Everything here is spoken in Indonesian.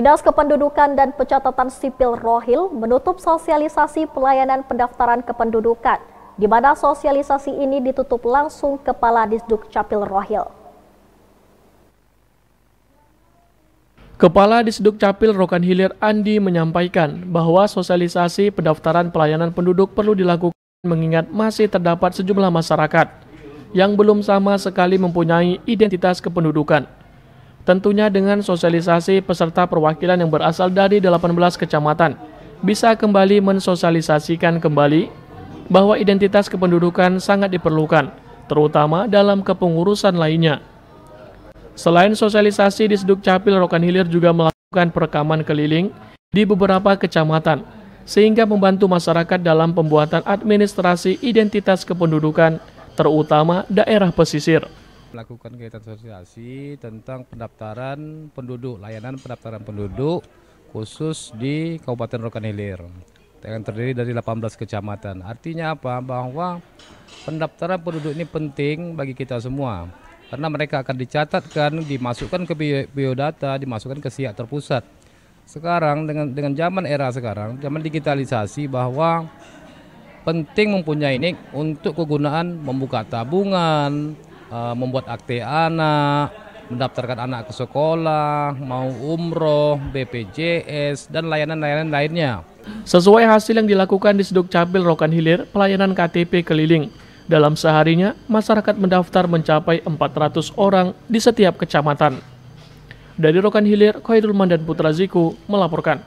Dinas Kependudukan dan Pencatatan Sipil Rohil menutup sosialisasi pelayanan pendaftaran kependudukan, di mana sosialisasi ini ditutup langsung Kepala Disduk Capil Rohil. Kepala Disduk Capil Rokan Hilir Andi menyampaikan bahwa sosialisasi pendaftaran pelayanan penduduk perlu dilakukan mengingat masih terdapat sejumlah masyarakat yang belum sama sekali mempunyai identitas kependudukan. Tentunya dengan sosialisasi peserta perwakilan yang berasal dari 18 kecamatan bisa kembali mensosialisasikan kembali bahwa identitas kependudukan sangat diperlukan, terutama dalam kepengurusan lainnya. Selain sosialisasi di seduk capil, Rokan Hilir juga melakukan perekaman keliling di beberapa kecamatan, sehingga membantu masyarakat dalam pembuatan administrasi identitas kependudukan, terutama daerah pesisir melakukan kegiatan sosialisasi tentang pendaftaran penduduk, layanan pendaftaran penduduk khusus di Kabupaten Rokan Hilir yang terdiri dari 18 kecamatan. Artinya apa? Bahwa pendaftaran penduduk ini penting bagi kita semua karena mereka akan dicatatkan, dimasukkan ke biodata, dimasukkan ke siak terpusat. Sekarang dengan dengan zaman era sekarang, zaman digitalisasi bahwa penting mempunyai ini untuk kegunaan membuka tabungan, Eh, membuat akte anak, mendaftarkan anak ke sekolah, mau umroh, BPJS, dan layanan-layanan lainnya. Sesuai hasil yang dilakukan di Seduk Capil Rokan Hilir, pelayanan KTP keliling. Dalam seharinya, masyarakat mendaftar mencapai 400 orang di setiap kecamatan. Dari Rokan Hilir, Khairul Mandan Putra Ziku melaporkan.